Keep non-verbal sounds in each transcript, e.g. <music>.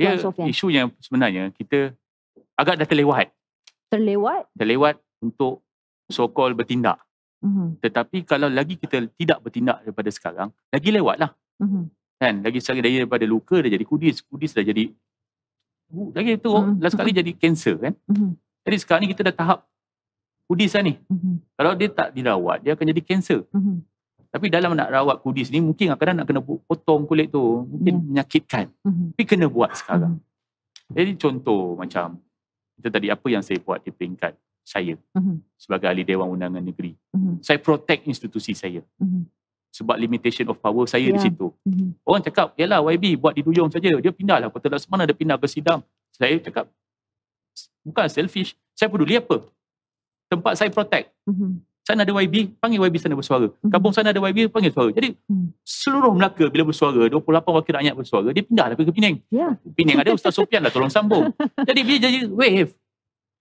dia ya, isu yang sebenarnya kita agak dah terlewat. Terlewat? Terlewat untuk so-called bertindak. Mm-hmm. Tetapi kalau lagi kita tidak bertindak daripada sekarang, lagi lewatlah. Mm-hmm. Kan? Lagi sekali daripada luka dah jadi kudis, kudis dah jadi lagi itu mm-hmm. last sekali jadi kanser kan. Mm-hmm. Jadi sekarang ni kita dah tahap kudis lah ni. Mm-hmm. Kalau dia tak dirawat, dia akan jadi kanser. Mm-hmm. Tapi dalam nak rawat kudis ni mungkin kadang nak kena potong kulit tu. Mungkin yeah. Hmm. menyakitkan. hmm Tapi kena buat sekarang. hmm Jadi contoh macam kita tadi apa yang saya buat di peringkat saya mm-hmm. sebagai ahli Dewan Undangan Negeri. Mm-hmm. Saya protect institusi saya. Mm-hmm. Sebab limitation of power saya yeah. di ya. situ. Mm-hmm. Orang cakap, yalah YB buat di Duyung saja. Dia pindahlah. Kota Laksamana mana dia pindah ke Sidang. Saya cakap, bukan selfish. Saya peduli apa? Tempat saya protect. Mm-hmm sana ada YB, panggil YB sana bersuara. Mhm. Kampung sana ada YB, panggil suara. Jadi hmm. seluruh Melaka bila bersuara, 28 wakil rakyat bersuara, dia pindah ke Pening. Yeah. Ya. Pening ada Ustaz Sofian lah, tolong sambung. Jadi dia jadi wave.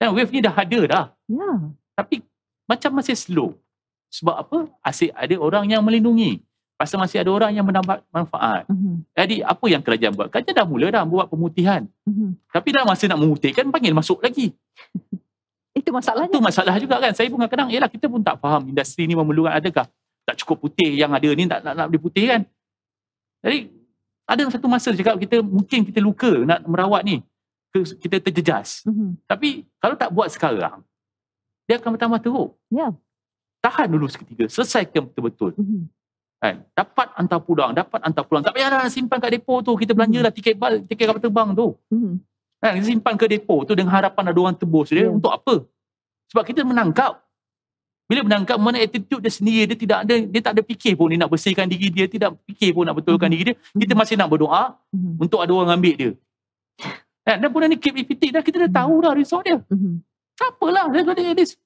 Dan wave ni dah ada dah. Yeah. Tapi macam masih slow. Sebab apa? Asyik ada orang yang melindungi. Pasal masih ada orang yang menambah manfaat. Mm-hmm. Jadi apa yang kerajaan buat? Kerajaan dah mula dah buat pemutihan. Mm-hmm. Tapi dah masih nak memutihkan, panggil masuk lagi. Itu masalah. Itu masalah juga kan. Saya pun kadang-kadang, yalah kita pun tak faham industri ni memerlukan adakah. Tak cukup putih yang ada ni, tak nak, nak putih kan. Jadi, ada satu masa cakap kita mungkin kita luka nak merawat ni. Kita terjejas. Mm-hmm. Tapi kalau tak buat sekarang, dia akan bertambah teruk. Ya. Yeah. Tahan dulu seketika. Selesaikan betul-betul. Mm-hmm. Kan? Dapat antar pulang, dapat antar pulang. Tak payah simpan kat depo tu. Kita lah tiket bal, tiket kapal terbang tu. Mm-hmm. Kan, simpan ke depo tu dengan harapan ada orang tebus dia. Yeah. Hmm. Untuk apa? Sebab kita menangkap. Bila menangkap, mana attitude dia sendiri, dia tidak ada, dia tak ada fikir pun dia nak bersihkan diri dia, tidak fikir pun nak betulkan mm. diri dia. Kita hmm. masih nak berdoa mm. untuk ada orang ambil dia. Kan, dan benda ni keep repeating dah, kita dah hmm. tahu dah result dia. Mm. Tak apalah,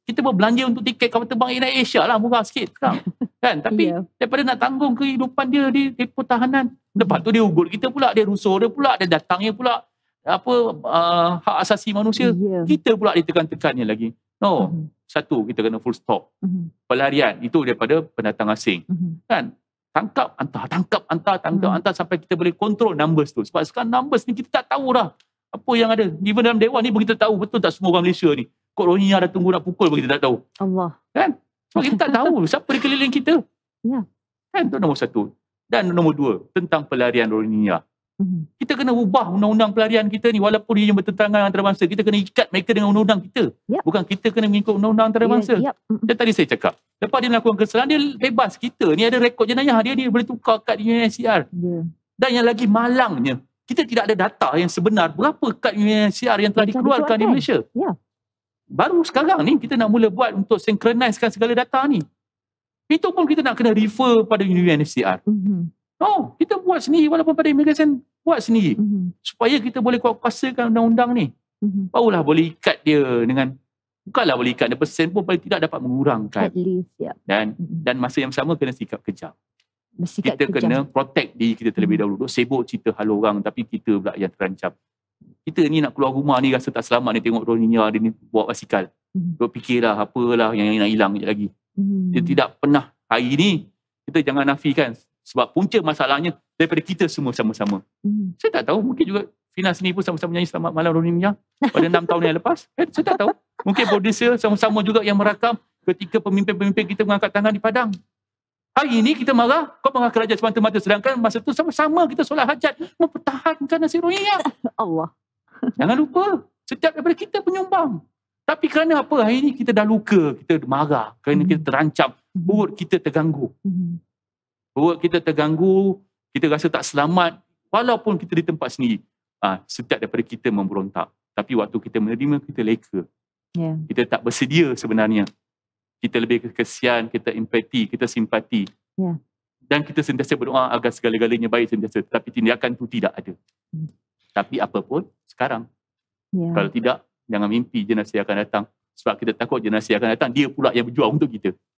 kita berbelanja untuk tiket kapal terbang Air Asia lah, murah sikit sekarang. <laughs> kan, tapi yeah. daripada nak tanggung kehidupan dia di depo tahanan, lepas tu dia ugut kita pula, dia rusuh dia pula, dia datangnya pula, apa uh, hak asasi manusia yeah. kita pula ditekan-tekannya lagi no uh-huh. satu kita kena full stop uh-huh. pelarian itu daripada pendatang asing uh-huh. kan tangkap hantar tangkap hantar tangkap hantar uh-huh. sampai kita boleh kontrol numbers tu sebab sekarang numbers ni kita tak tahu dah apa yang ada even dalam dewan ni pun kita tahu betul tak semua orang Malaysia ni kok rohingya dah tunggu nak pukul pun kita tak tahu Allah kan sebab kita tak <laughs> tahu siapa di keliling kita ya yeah. kan tu nombor satu dan nombor dua tentang pelarian rohingya Mm-hmm. Kita kena ubah undang-undang pelarian kita ni walaupun dia yang bertentangan antarabangsa. Kita kena ikat mereka dengan undang-undang kita. Yep. Bukan kita kena mengikut undang-undang antarabangsa. Yep. Yep. Mm-hmm. Tadi saya cakap, lepas dia melakukan kesalahan, dia bebas kita. Ni ada rekod jenayah dia dia boleh tukar kad UNHCR. Yeah. Dan yang lagi malangnya, kita tidak ada data yang sebenar berapa kad UNHCR yang telah Macam dikeluarkan di Malaysia. Yeah. Baru sekarang ni kita nak mula buat untuk synchronisekan segala data ni. Itu pun kita nak kena refer pada UNHCR. Mm-hmm. Oh, kita buat sendiri walaupun pada immigration buat sendiri mm-hmm. supaya kita boleh kuasakan undang-undang ni mm-hmm. barulah boleh ikat dia dengan bukanlah boleh ikat dia persen pun paling tidak dapat mengurangkan At least, yeah. dan mm-hmm. dan masa yang sama kena sikap kejam Bersikap kita kejam. kena protect diri kita terlebih mm-hmm. dahulu sibuk cerita hal orang tapi kita pula yang terancam kita ni nak keluar rumah ni rasa tak selamat ni tengok Roninya dia ni buat basikal mm-hmm. Duk fikirlah apalah yang nak hilang lagi mm-hmm. dia tidak pernah hari ni kita jangan nafikan sebab punca masalahnya daripada kita semua sama-sama. Hmm. Saya tak tahu, mungkin juga Fina sini pun sama-sama nyanyi Selamat Malam Rohingya pada enam tahun yang lepas. Eh, saya tak tahu. Mungkin producer sama-sama juga yang merakam ketika pemimpin-pemimpin kita mengangkat tangan di Padang. Hari ini kita marah, kau marah kerajaan semata-mata. Sedangkan masa itu sama-sama kita solat hajat mempertahankan nasi Rohingya. <laughs> Allah. Jangan lupa, setiap daripada kita penyumbang. Tapi kerana apa? Hari ini kita dah luka, kita marah. Kerana hmm. kita terancam. Buat kita terganggu. Hmm. Buat kita terganggu, kita rasa tak selamat walaupun kita di tempat sendiri ha, setiap daripada kita memberontak tapi waktu kita menerima kita leka yeah. kita tak bersedia sebenarnya kita lebih kesian kita empati kita simpati yeah. dan kita sentiasa berdoa agar segala-galanya baik sentiasa tapi tindakan tu tidak ada mm. tapi apapun sekarang yeah. kalau tidak jangan mimpi jenazah akan datang sebab kita takut jenazah akan datang dia pula yang berjuang untuk kita